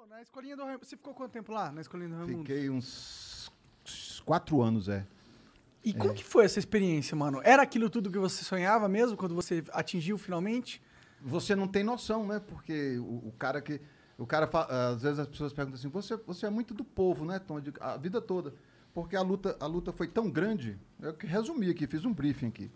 Pô, na escolinha do Raimundo. Você ficou quanto tempo lá na escolinha do Raimundo? Fiquei uns quatro anos, é. E é. como que foi essa experiência, mano? Era aquilo tudo que você sonhava mesmo quando você atingiu finalmente? Você não tem noção, né? Porque o, o cara que. O cara fala, às vezes as pessoas perguntam assim: você, você é muito do povo, né, Tom? Digo, a vida toda. Porque a luta, a luta foi tão grande. Eu resumi aqui, fiz um briefing aqui.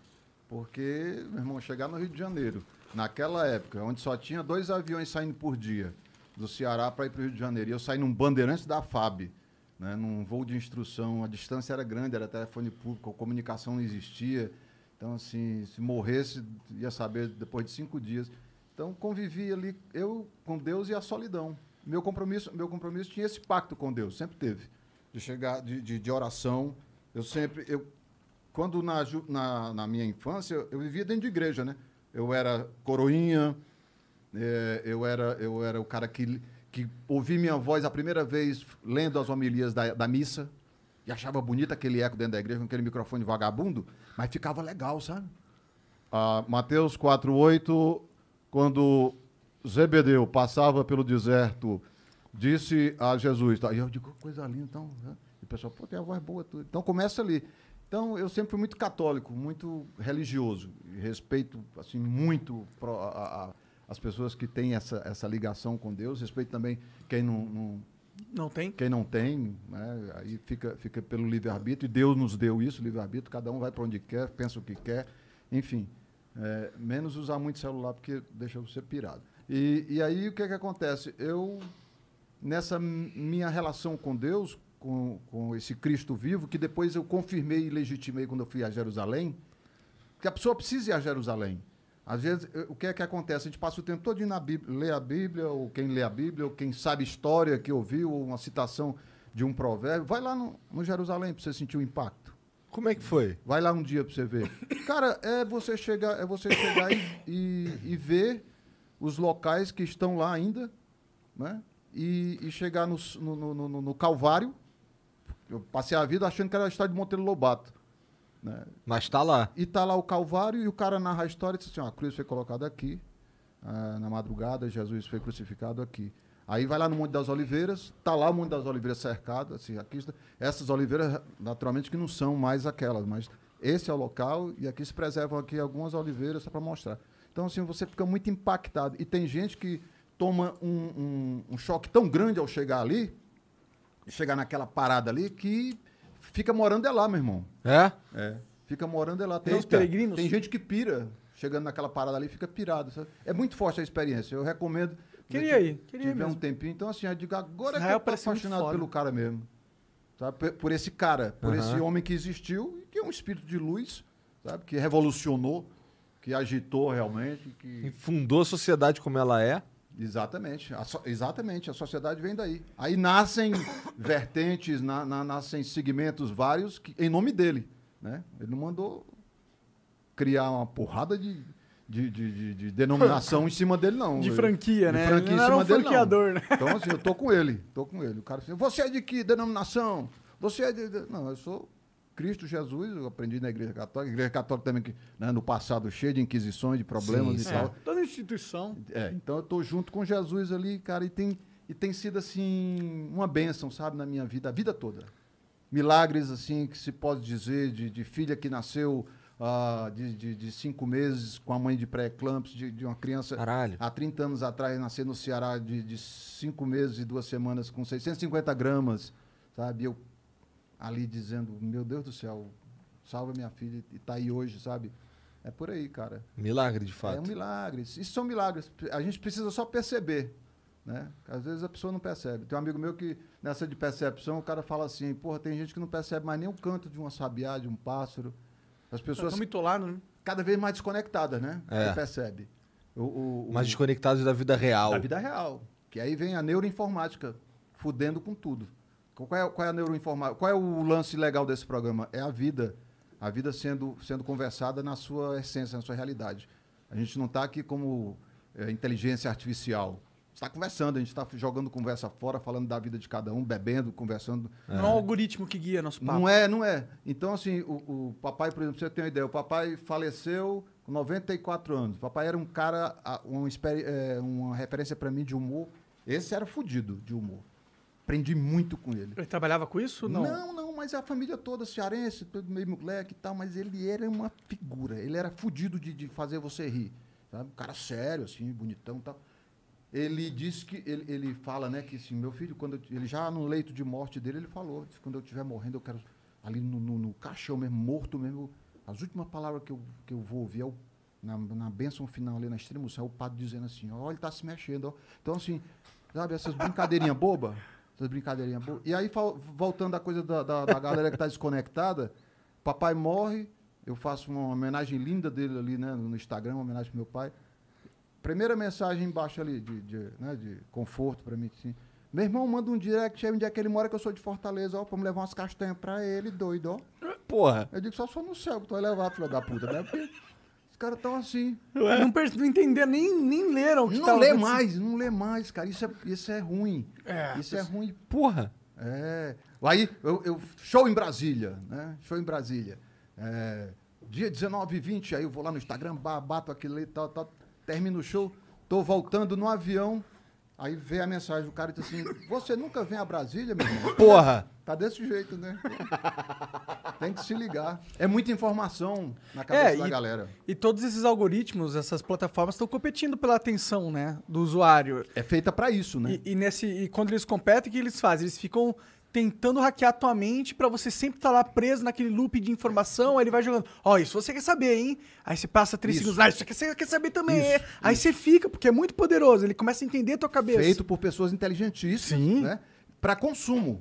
Porque, meu irmão, chegar no Rio de Janeiro, naquela época, onde só tinha dois aviões saindo por dia, do Ceará para ir para o Rio de Janeiro. E eu saí num bandeirante da FAB, né, num voo de instrução. A distância era grande, era telefone público, a comunicação não existia. Então, assim, se morresse, ia saber depois de cinco dias. Então, convivi ali, eu com Deus e a solidão. Meu compromisso, meu compromisso tinha esse pacto com Deus, sempre teve. De chegar, de, de, de oração. Eu sempre, eu, quando na, na, na minha infância, eu vivia dentro de igreja, né? Eu era coroinha, é, eu, era, eu era o cara que, que ouvi minha voz a primeira vez lendo as homilias da, da missa e achava bonito aquele eco dentro da igreja com aquele microfone vagabundo, mas ficava legal, sabe? Ah, Mateus Mateus 4,8, quando Zebedeu passava pelo deserto, disse a Jesus, tá? e eu digo, coisa linda, então. Né? E o pessoal, pô, tem a voz boa, tudo. Então começa ali. Então, eu sempre fui muito católico, muito religioso, respeito assim muito a, a, as pessoas que têm essa, essa ligação com Deus, respeito também quem não, não, não tem. Quem não tem, né, aí fica, fica pelo livre-arbítrio, e Deus nos deu isso, livre-arbítrio, cada um vai para onde quer, pensa o que quer, enfim. É, menos usar muito celular, porque deixa você pirado. E, e aí o que, é que acontece? Eu, nessa minha relação com Deus, com, com esse Cristo vivo, que depois eu confirmei e legitimei quando eu fui a Jerusalém, que a pessoa precisa ir a Jerusalém. Às vezes, eh, o que é que acontece? A gente passa o tempo todo na Bíblia, lê a Bíblia, ou quem lê a Bíblia, ou quem sabe história que ouviu, ou uma citação de um provérbio. Vai lá no, no Jerusalém para você sentir o impacto. Como é que foi? Vai lá um dia para você ver. Cara, é você chegar, é você chegar e, e, e ver os locais que estão lá ainda, né? E, e chegar no no, no, no, no Calvário. Eu passei a vida achando que era a história de Monteiro Lobato. Né? Mas está lá. E está lá o Calvário e o cara narra a história e diz assim: ó, a cruz foi colocada aqui, é, na madrugada, Jesus foi crucificado aqui. Aí vai lá no Monte das Oliveiras, está lá o Monte das Oliveiras cercado, assim, aqui, essas oliveiras, naturalmente, que não são mais aquelas, mas esse é o local e aqui se preservam aqui algumas oliveiras só para mostrar. Então, assim, você fica muito impactado. E tem gente que toma um, um, um choque tão grande ao chegar ali, chegar naquela parada ali, que Fica morando é lá, meu irmão. É? É. Fica morando é lá. Tem, os peregrinos? Tem gente que pira. Chegando naquela parada ali, fica pirado. Sabe? É muito forte a experiência. Eu recomendo. Queria ir, queria tiver mesmo. um tempinho. Então, assim, eu digo, agora Israel que eu tô apaixonado pelo cara mesmo. Sabe? Tá? Por, por esse cara, por uhum. esse homem que existiu e que é um espírito de luz, sabe? Que revolucionou, que agitou realmente. Que... E fundou a sociedade como ela é. Exatamente. A so, exatamente. A sociedade vem daí. Aí nascem vertentes, na, na, nascem segmentos vários que, em nome dele. Né? Ele não mandou criar uma porrada de, de, de, de, de denominação em cima dele, não. De franquia, né? De franquia ele não era um dele, não. né? Então, assim, eu tô com ele. Tô com ele. O cara assim, você é de que denominação? Você é de... Não, eu sou Cristo Jesus, eu aprendi na Igreja Católica, Igreja Católica também, que, né, no passado, cheio de inquisições, de problemas sim, e tal. É, toda instituição. É, então eu estou junto com Jesus ali, cara, e tem, e tem sido, assim, uma bênção, sabe, na minha vida, a vida toda. Milagres, assim, que se pode dizer, de, de filha que nasceu ah, de, de, de, cinco meses com a mãe de pré-eclampsia, de, de, uma criança Caralho. há 30 anos atrás, nascer no Ceará de, de cinco meses e duas semanas com 650 gramas, sabe? Eu ali dizendo, meu Deus do céu, salva minha filha e está aí hoje, sabe? É por aí, cara. Milagre, de fato. É um milagre. Isso são milagres. A gente precisa só perceber. Né? Às vezes a pessoa não percebe. Tem um amigo meu que, nessa de percepção, o cara fala assim: porra, tem gente que não percebe mais nem o canto de uma sabiá, de um pássaro. As tá pessoas. Estão tolado, né? Cada vez mais desconectadas, né? É. Você percebe. O, o, o... mais desconectadas da vida real. Da vida real. Que aí vem a neuroinformática, fudendo com tudo. Qual é, qual é a neuroinformática? Qual é o lance legal desse programa? É a vida. A vida sendo, sendo conversada na sua essência, na sua realidade. A gente não está aqui como é, inteligência artificial. está conversando, a gente está jogando conversa fora, falando da vida de cada um, bebendo, conversando. É. Não é um algoritmo que guia nosso papo. Não é, não é. Então, assim, o, o papai, por exemplo, você tem uma ideia, o papai faleceu com 94 anos. O papai era um cara, uma, é, uma referência para mim de humor. Esse era fudido de humor. Aprendi muito com ele. Ele trabalhava com isso? Não, não, não mas a família toda, cearense, meio moleque e tal, mas ele era uma figura. Ele era fudido de, de fazer você rir. Sabe? Um cara sério, assim, bonitão e tal. Ele disse que. Ele, ele fala, né, que assim, meu filho, quando eu, ele já no leito de morte dele, ele falou: quando eu estiver morrendo, eu quero. Ali no, no, no, caixão mesmo, morto mesmo. As últimas palavras que eu, que eu vou ouvir é o na, na bênção final ali na extrema, o padre dizendo assim, ó, ele tá se mexendo, ó. Então, assim, sabe, essas brincadeirinhas bobas? Essas brincadeirinhas boas. E aí, voltando à coisa da, da, da galera que está desconectada, papai morre, eu faço uma homenagem linda dele ali, né? No Instagram, uma homenagem pro meu pai. Primeira mensagem embaixo ali, de, de, né, de conforto para mim, assim. Meu irmão manda um direct aí onde é que ele mora, que eu sou de Fortaleza, ó, pra me levar umas castanhas pra ele, doido, ó. Porra. Eu digo, só sou no céu que tu vai levar, filho da puta, né? Porque os caras estão assim. Ué? Não, per... não entenderam, nem, nem leram o que Não lê mais, não lê mais, cara. Isso é, isso é ruim. É, isso é ruim. Porra. É. Aí, eu, eu, show em Brasília, né? Show em Brasília. É, dia 19 e 20, aí eu vou lá no Instagram, bato aquilo e tal, tal. Termino o show, tô voltando no avião. Aí vem a mensagem do cara e diz assim: Você nunca vem a Brasília, meu irmão? Porra! Tá desse jeito, né? Tem que se ligar. É muita informação na é, cabeça é, da e, galera. E todos esses algoritmos, essas plataformas estão competindo pela atenção, né, do usuário. É feita para isso, né? E, e, nesse e quando eles competem, o que eles fazem? Eles ficam tentando hackear tua mente para você sempre estar tá lá preso naquele loop de informação, aí ele vai jogando. Ó, oh, isso você quer saber, hein? Aí você passa três isso. segundos, ah, isso você quer saber também. Isso, isso. aí você fica, porque é muito poderoso, ele começa a entender a tua cabeça. Feito por pessoas inteligentíssimas, Sim. né? Para consumo.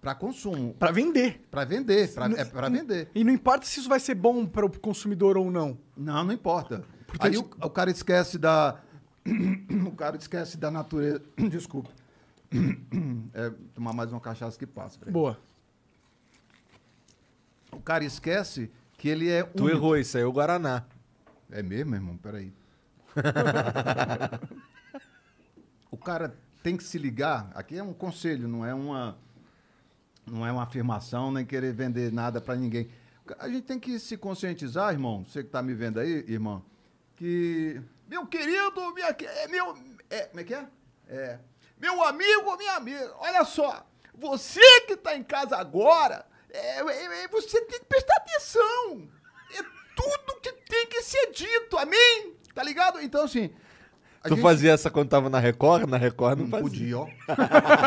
Para consumo. Para vender. Para vender, pra, é para vender. E não importa se isso vai ser bom para o consumidor ou não. Não, não importa. Porque Aí gente... o, o, cara esquece da... o cara esquece da natureza... Desculpa. É, tomar mais uma cachaça que passa. Boa. O cara esquece que ele é... Tu errou, isso aí é o Guaraná. É mesmo, irmão? Peraí. o cara tem que se ligar... Aqui é um conselho, não é uma não é uma afirmação nem querer vender nada para ninguém. A gente tem que se conscientizar, irmão, você que está me vendo aí, irmão, que meu querido, minha, é meu, é, como é que é? é? Meu amigo, minha amiga, olha só, você que está em casa agora, é, é, é, você tem que prestar atenção. É tudo que tem que ser dito, amém? Tá ligado? Então, assim, tu gente... fazia essa quando tava na Record? Na Record não, não fazia. podia, ó.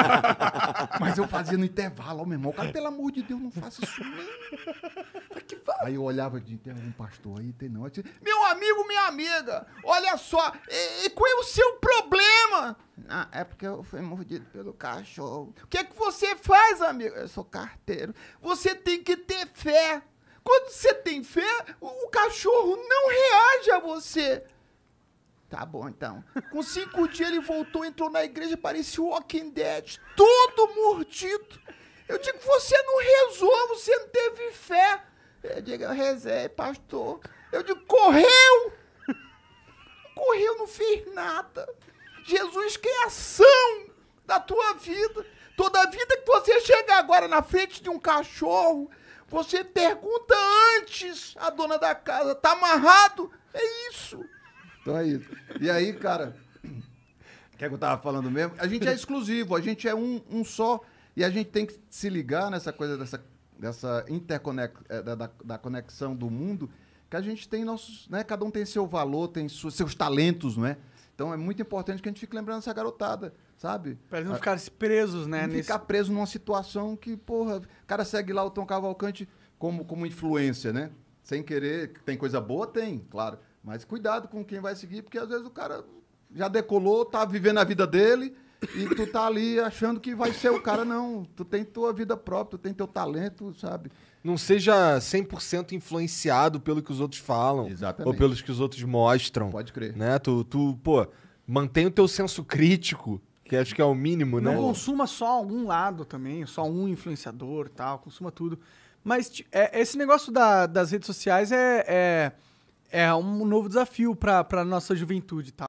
Mas eu fazia no intervalo, ó, meu irmão. Cara, pelo amor de Deus, não faça isso não. Aí eu olhava de tem algum pastor aí, tem não. Disse, meu amigo, minha amiga, olha só, e, e qual é o seu problema? Ah, é porque eu fui mordido pelo cachorro. O que é que você faz, amigo? Eu sou carteiro. Você tem que ter fé. Quando você tem fé, o cachorro não reage a você. Tá bom, então. Com cinco dias ele voltou, entrou na igreja, parecia o Walking Dead, todo mordido. Eu digo, você não rezou, você não teve fé. Eu digo, eu rezei, pastor. Eu digo, correu! Correu, não fez nada. Jesus que ação da tua vida. Toda vida que você chega agora na frente de um cachorro, você pergunta antes a dona da casa, tá amarrado? É isso. Então é isso. E aí, cara, o que é que eu tava falando mesmo? A gente é exclusivo, a gente é um, um só. E a gente tem que se ligar nessa coisa dessa, dessa interconex, eh, da, da conexão do mundo, que a gente tem nossos. Né? Cada um tem seu valor, tem seus, seus talentos, não é? Então é muito importante que a gente fique lembrando essa garotada, sabe? Pra eles não ah, ficarem presos, né? Não nesse... Ficar preso numa situação que, porra, o cara segue lá o Tom Cavalcante como, como influência, né? Sem querer. Tem coisa boa? Tem, claro. Mas cuidado com quem vai seguir, porque às vezes o cara já decolou, tá vivendo a vida dele e tu tá ali achando que vai ser o cara. Não, tu tem tua vida própria, tu tem teu talento, sabe? Não seja 100% influenciado pelo que os outros falam. Exatamente. Ou pelos que os outros mostram. Pode crer. Né? Tu, tu pô, mantém o teu senso crítico, que acho que é o mínimo, não né? Não consuma só um lado também, só um influenciador tal, consuma tudo. Mas é, esse negócio da, das redes sociais é... é é um novo desafio para a nossa juventude, tá?